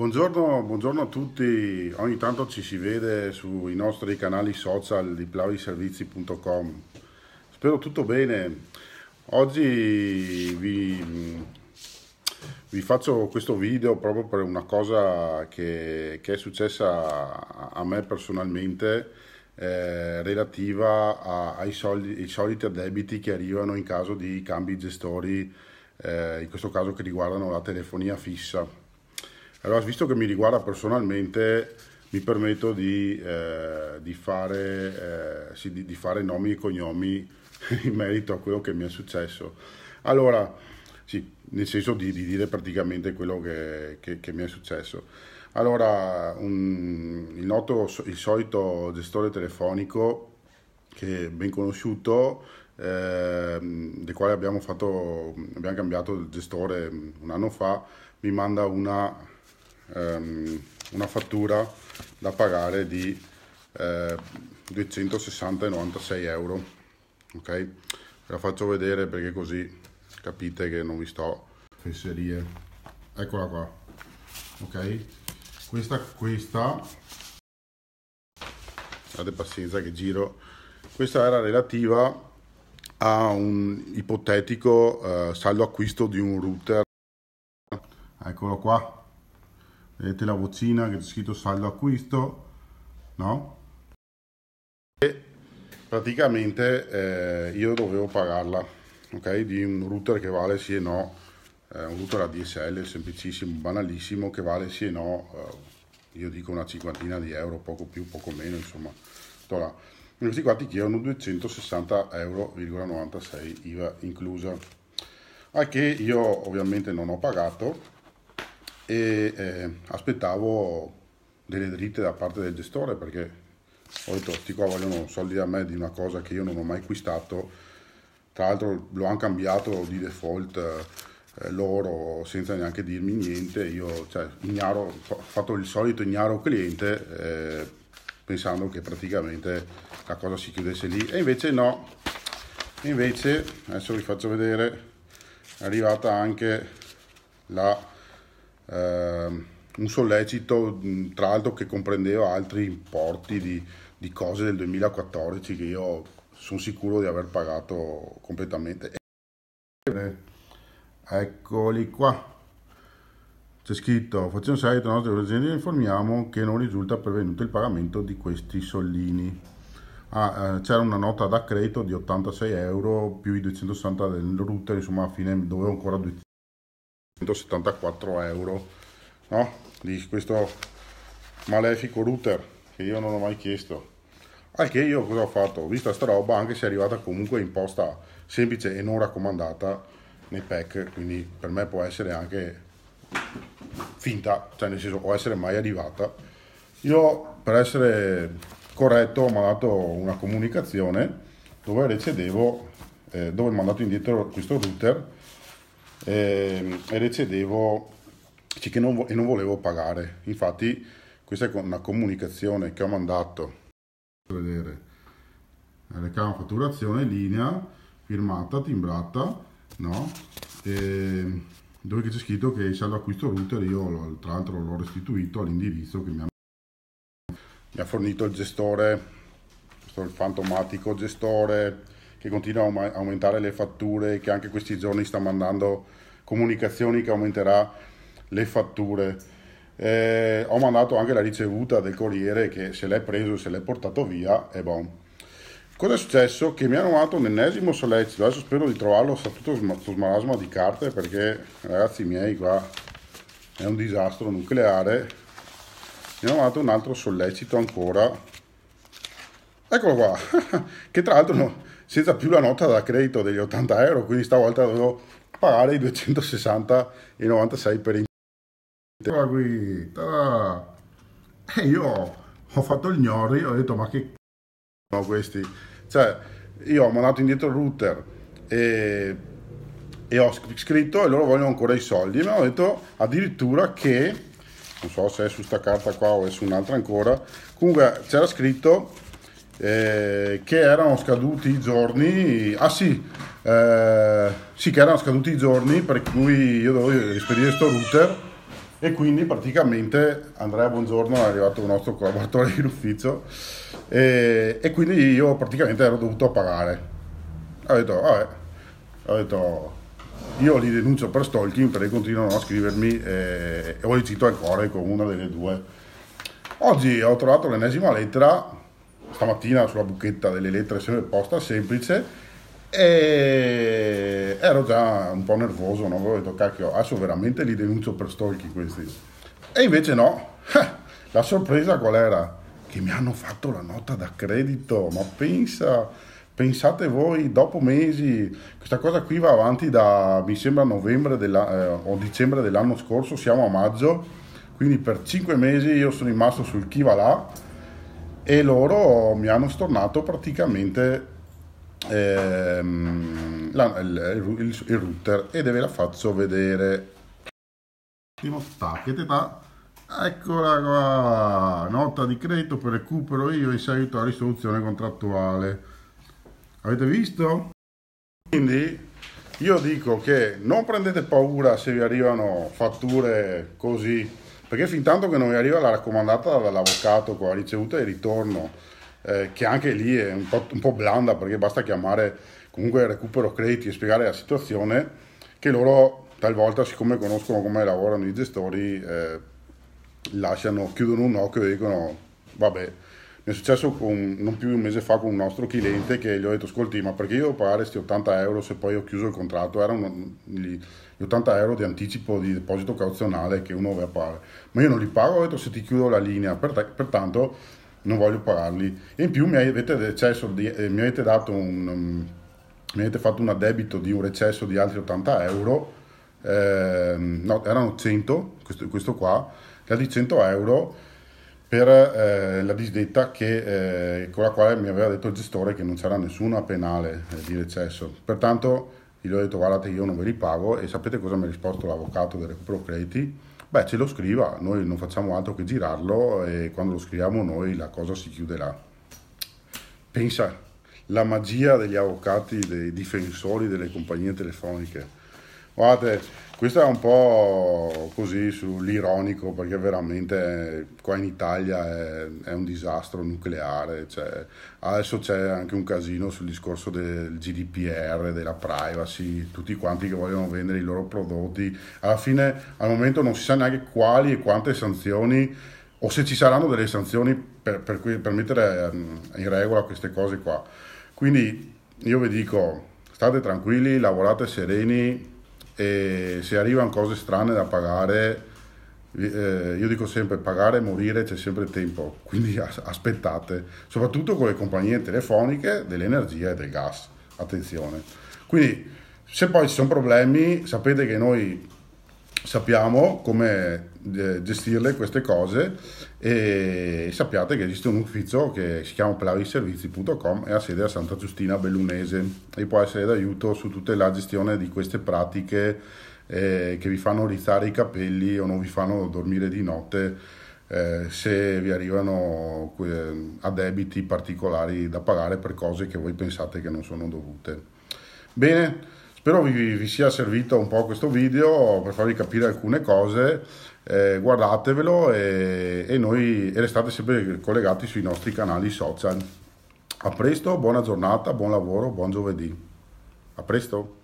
Buongiorno, buongiorno, a tutti, ogni tanto ci si vede sui nostri canali social di plaviservizi.com. Spero tutto bene. Oggi vi, vi, faccio questo video proprio per una cosa che, che è successa a me personalmente eh, relativa a, ai, soli, soliti addebiti che arrivano in caso di cambi gestori, eh, in questo caso che riguardano la telefonia fissa. Allora, visto che mi riguarda personalmente, mi permetto di, eh, di, fare, eh, sì, di, di fare, nomi e cognomi in merito a quello che mi è successo. Allora, sì, nel senso di, dire praticamente quello che, che, che, mi è successo. Allora, un, il, noto, il solito gestore telefonico, che è ben conosciuto, eh, del quale abbiamo, fatto, abbiamo cambiato il gestore un anno fa, mi manda una ehm, una fattura da pagare di eh, 260,96 euro ok ve la faccio vedere perché così capite che non vi sto fesserie eccola qua ok questa questa fate pazienza che giro questa era relativa a un ipotetico eh, saldo acquisto di un router eccolo qua vedete la vocina che c'è scritto saldo acquisto no? e praticamente eh, io dovevo pagarla ok di un router che vale sì e no eh, un router ADSL semplicissimo banalissimo che vale sì e no eh, io dico una cinquantina di euro poco più poco meno insomma Tola. questi qua ti chiedono 260 euro 96 IVA inclusa a che io ovviamente non ho pagato e eh, aspettavo delle dritte da parte del gestore perché ho detto sti qua vogliono soldi da me di una cosa che io non ho mai acquistato tra l'altro lo hanno cambiato di default eh, loro senza neanche dirmi niente io cioè, ignaro, ho fatto il solito ignaro cliente eh, pensando che praticamente la cosa si chiudesse lì e invece no invece adesso vi faccio vedere è arrivata anche la Ehm, un sollecito, mm, tra l'altro che comprendeva altri importi di, di cose del 2014 che io sono sicuro di aver pagato completamente. Eccoli qua. C'è scritto, facendo serie tra nostre aziende informiamo che non risulta pervenuto il pagamento di questi sollini Ah, eh, c'era una nota da credito di 86 euro più i 260 del router, insomma a fine dovevo ancora 200. 174 euro no? di questo malefico router che io non ho mai chiesto al che io cosa ho fatto? Ho visto sta roba anche se è arrivata comunque in posta semplice e non raccomandata nei pack quindi per me può essere anche finta cioè nel senso può essere mai arrivata io per essere corretto ho mandato una comunicazione dove recedevo eh, dove ho mandato indietro questo router eh, e recedevo che non, e non volevo pagare. Infatti questa è una comunicazione che ho mandato. Vedere. Recava fatturazione linea firmata, timbrata, no? E ehm, dove c'è scritto che il saldo acquisto router io tra l'altro l'ho restituito all'indirizzo che mi, hanno... mi ha fornito il gestore, il fantomatico gestore che continua a aumentare le fatture, che anche questi giorni sta mandando comunicazioni che aumenterà le fatture. Eh, ho mandato anche la ricevuta del corriere che se l'è preso, se l'è portato via, è buon. Cosa è successo? Che mi hanno mandato un ennesimo sollecito, adesso spero di trovarlo, sta tutto questo smarasma di carte perché ragazzi miei qua è un disastro nucleare. Mi hanno mandato un altro sollecito ancora. Eccolo qua, che tra l'altro... No, senza più la nota da credito degli 80 euro, quindi stavolta dovevo pagare i 260,96 per internet. qui, E io ho fatto il gnorri, ho detto ma che c***o sono questi? Cioè, io ho mandato indietro il router e, e ho scritto e loro vogliono ancora i soldi. E mi hanno detto addirittura che, non so se è su sta carta qua o è su un'altra ancora, comunque c'era scritto eh, che erano scaduti i giorni, ah sì, eh, sì che erano scaduti i giorni per cui io dovevo rispedire sto router e quindi praticamente Andrea Buongiorno è arrivato un nostro collaboratore dell'ufficio e, eh, e quindi io praticamente ero dovuto pagare. Ho detto, vabbè, ho detto, io li denuncio per stalking perché continuano a scrivermi e, eh, e ho licito al core con una delle due. Oggi ho trovato l'ennesima lettera stamattina sulla buchetta delle lettere se posta semplice e ero già un po' nervoso, non avevo detto cacchio, adesso veramente li denuncio per stalking questi. E invece no, la sorpresa qual era? Che mi hanno fatto la nota da credito, ma pensa, pensate voi, dopo mesi, questa cosa qui va avanti da, mi sembra, novembre della, eh, o dicembre dell'anno scorso, siamo a maggio, quindi per 5 mesi io sono rimasto sul chi va là e loro mi hanno stornato praticamente ehm, la, il, il, il, router ed ve la faccio vedere primo stacchetto eccola qua nota di credito per recupero io in seguito alla risoluzione contrattuale avete visto? quindi io dico che non prendete paura se vi arrivano fatture così perché fin tanto che non mi arriva la raccomandata dall'avvocato con la ricevuta di ritorno, eh, che anche lì è un po', un po', blanda perché basta chiamare comunque il recupero crediti e spiegare la situazione, che loro talvolta siccome conoscono come lavorano i gestori eh, lasciano, chiudono un occhio e dicono vabbè, mi è successo con, non più di un mese fa con un nostro cliente che gli ho detto ascolti ma perché io devo pagare questi 80 euro se poi ho chiuso il contratto, era un, gli, gli 80 euro di anticipo di deposito cauzionale che uno deve pagare, ma io non li pago, ho detto se ti chiudo la linea, pertanto non voglio pagarli. E in più mi avete, recesso, eh, mi avete, un, um, mi avete fatto un addebito di un recesso di altri 80 euro, eh, no, erano 100, questo, questo qua, la di 100 euro per eh, la disdetta che, eh, con la quale mi aveva detto il gestore che non c'era nessuna penale eh, di recesso. Pertanto gli ho detto guardate io non ve li pago e sapete cosa mi ha risposto l'avvocato del recupero crediti? Beh ce lo scriva, noi non facciamo altro che girarlo e quando lo scriviamo noi la cosa si chiuderà. Pensa, la magia degli avvocati, dei difensori delle compagnie telefoniche. Guardate, questo è un po' così sull'ironico perché veramente qua in Italia è, è un disastro nucleare. Cioè, adesso c'è anche un casino sul discorso del GDPR, della privacy, tutti quanti che vogliono vendere i loro prodotti. Alla fine al momento non si sa neanche quali e quante sanzioni o se ci saranno delle sanzioni per, per, per mettere mm, in regola queste cose qua. Quindi io vi dico, state tranquilli, lavorate sereni e se arrivano cose strane da pagare, eh, io dico sempre pagare e morire c'è sempre tempo, quindi aspettate, soprattutto con le compagnie telefoniche dell'energia e del gas, attenzione. Quindi se poi ci sono problemi sapete che noi sappiamo come eh, gestirle queste cose e sappiate che esiste un ufficio che si chiama plariservizi.com e ha sede a Santa Giustina Bellunese e può essere d'aiuto su tutta la gestione di queste pratiche eh, che vi fanno rizzare i capelli o non vi fanno dormire di notte eh, se vi arrivano a debiti particolari da pagare per cose che voi pensate che non sono dovute. Bene, Spero vi, vi, sia servito un po' questo video per farvi capire alcune cose, eh, guardatevelo e, e, noi, e restate sempre collegati sui nostri canali social. A presto, buona giornata, buon lavoro, buon giovedì. A presto!